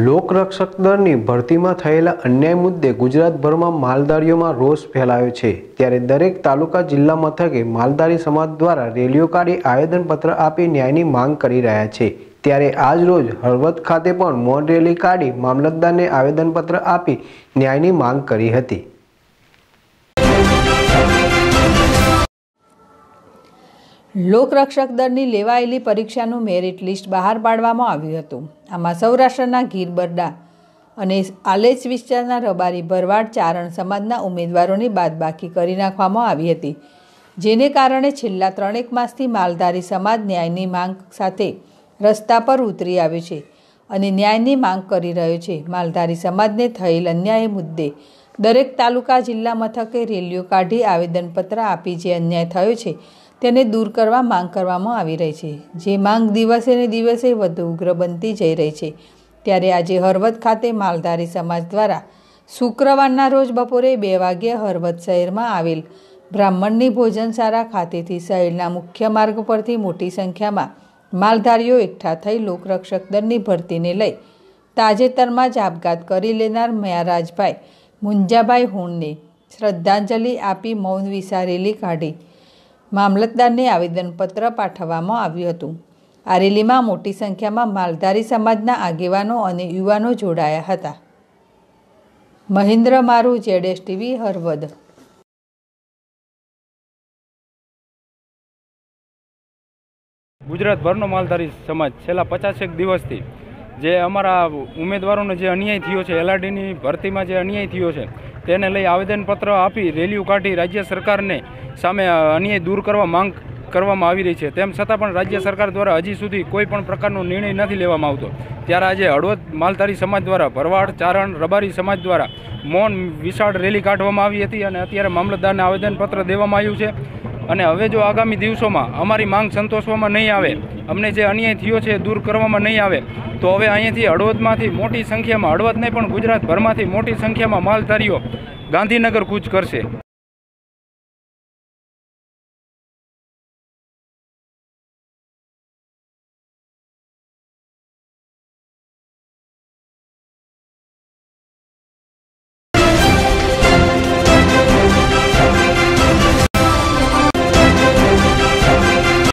લોકરક્ષક દળની ભરતીમાં થયેલા અન્યાય મુદ્દે ગુજરાતભરમાં માલધારીઓમાં રોષ ફેલાયો છે ત્યારે દરેક તાલુકા જિલ્લા મથકે માલધારી સમાજ દ્વારા રેલીઓ કાઢી આવેદનપત્ર આપી ન્યાયની માંગ કરી રહ્યા છે ત્યારે આજ રોજ હળવદ ખાતે પણ મોન રેલી કાઢી મામલતદારને આવેદનપત્ર આપી ન્યાયની માંગ કરી હતી લોકરક્ષક દળની લેવાયેલી પરીક્ષાનું મેરિટ લિસ્ટ બહાર પાડવામાં આવ્યું હતું આમાં સૌરાષ્ટ્રના ગીર બરડા અને આલેચ વિસ્તારના રબારી ભરવાડ ચારણ સમાજના ઉમેદવારોની બાદબાકી કરી નાખવામાં આવી હતી જેને કારણે છેલ્લા ત્રણેક માસથી માલધારી સમાજ ન્યાયની માંગ સાથે રસ્તા પર ઉતરી આવ્યો છે અને ન્યાયની માંગ કરી રહ્યો છે માલધારી સમાજને થયેલ અન્યાય મુદ્દે દરેક તાલુકા જિલ્લા મથકે રેલીઓ કાઢી આવેદનપત્ર આપી જે અન્યાય થયો છે તેને દૂર કરવા માંગ કરવામાં આવી રહી છે જે માંગ દિવસે ને દિવસે વધુ ઉગ્ર બનતી જઈ રહી છે ત્યારે આજે હરવદ ખાતે માલધારી સમાજ દ્વારા શુક્રવારના રોજ બપોરે બે વાગ્યે હરવદ શહેરમાં આવેલ બ્રાહ્મણની ભોજનશાળા ખાતેથી શહેરના મુખ્ય માર્ગ પરથી મોટી સંખ્યામાં માલધારીઓ એકઠા થઈ લોકરક્ષક દળની ભરતીને લઈ તાજેતરમાં જ આપઘાત કરી લેનાર મ્યારાજભાઈ મુંજાભાઈ હુણને શ્રદ્ધાંજલિ આપી મૌન વિસારેલી કાઢી મામલતદારને આવેદનપત્ર પાઠવવામાં આવ્યું હતું આ રેલીમાં મોટી સંખ્યામાં માલધારી સમાજના આગેવાનો અને યુવાનો જોડાયા હતા મહેન્દ્ર મારુ જેડેસ ટીવી હરવદ ગુજરાતભરનો માલધારી સમાજ છેલ્લા પચાસેક દિવસથી જે અમારા ઉમેદવારોનો જે અન્યાય થયો છે એલઆરડીની ભરતીમાં જે અન્યાય થયો છે તેને લઈ આવેદનપત્ર આપી રેલીઓ કાઢી રાજ્ય સરકારને સામે અન્યાય દૂર કરવા માંગ કરવામાં આવી રહી છે તેમ છતાં પણ રાજ્ય સરકાર દ્વારા હજી સુધી કોઈ પણ પ્રકારનો નિર્ણય નથી લેવામાં આવતો ત્યારે આજે હળવદ માલધારી સમાજ દ્વારા ભરવાડ ચારણ રબારી સમાજ દ્વારા મૌન વિશાળ રેલી કાઢવામાં આવી હતી અને અત્યારે મામલતદારને આવેદનપત્ર દેવામાં આવ્યું છે અને હવે જો આગામી દિવસોમાં અમારી માંગ સંતોષવામાં નહીં આવે અમને જે અન્યાય થયો છે દૂર કરવામાં નહીં આવે તો હવે અહીંયાથી હળવદમાંથી મોટી સંખ્યામાં હળવદ નહીં પણ ગુજરાતભરમાંથી મોટી સંખ્યામાં માલધારીઓ ગાંધીનગર કૂચ કરશે